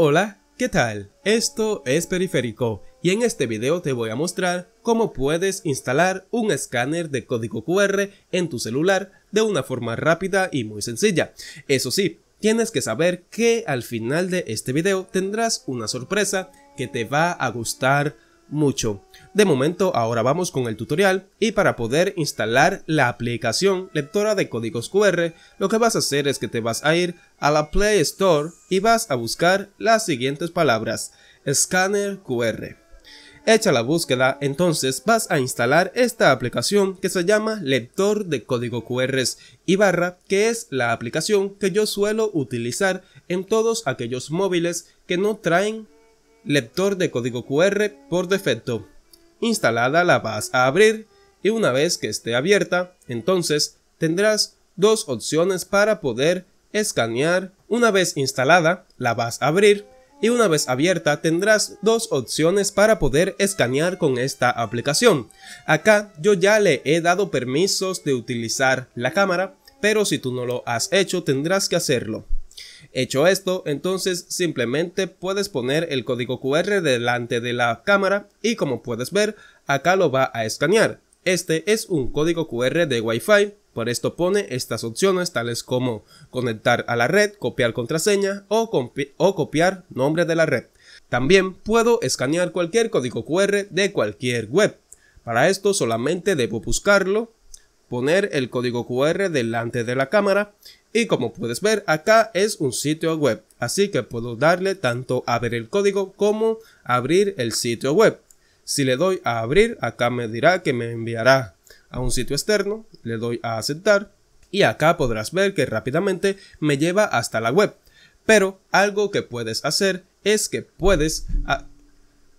Hola, ¿qué tal? Esto es Periférico y en este video te voy a mostrar cómo puedes instalar un escáner de código QR en tu celular de una forma rápida y muy sencilla. Eso sí, tienes que saber que al final de este video tendrás una sorpresa que te va a gustar mucho. De momento ahora vamos con el tutorial y para poder instalar la aplicación lectora de códigos QR lo que vas a hacer es que te vas a ir a la Play Store y vas a buscar las siguientes palabras Scanner QR. Hecha la búsqueda, entonces vas a instalar esta aplicación que se llama Lector de Código QR y barra, que es la aplicación que yo suelo utilizar en todos aquellos móviles que no traen lector de código QR por defecto. Instalada la vas a abrir y una vez que esté abierta, entonces tendrás dos opciones para poder escanear. Una vez instalada, la vas a abrir y una vez abierta tendrás dos opciones para poder escanear con esta aplicación. Acá yo ya le he dado permisos de utilizar la cámara, pero si tú no lo has hecho tendrás que hacerlo. Hecho esto, entonces simplemente puedes poner el código QR delante de la cámara y como puedes ver, acá lo va a escanear. Este es un código QR de Wi-Fi, por esto pone estas opciones tales como conectar a la red, copiar contraseña o, copiar nombre de la red. También puedo escanear cualquier código QR de cualquier web. Para esto solamente debo buscarlo poner el código QR delante de la cámara y como puedes ver acá es un sitio web, así que puedo darle tanto a ver el código como abrir el sitio web. Si le doy a abrir, acá me dirá que me enviará a un sitio externo, le doy a aceptar y acá podrás ver que rápidamente me lleva hasta la web. Pero algo que puedes hacer es que puedes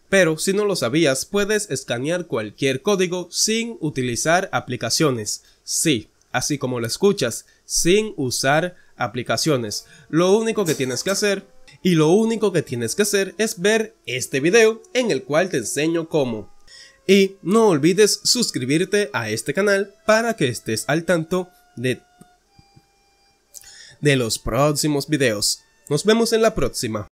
pero si no lo sabías, puedes escanear cualquier código sin utilizar aplicaciones. Sí, así como lo escuchas, sin usar aplicaciones. Lo único que tienes que hacer y lo único que tienes que hacer es ver este video en el cual te enseño cómo. Y no olvides suscribirte a este canal para que estés al tanto de, de los próximos videos. Nos vemos en la próxima.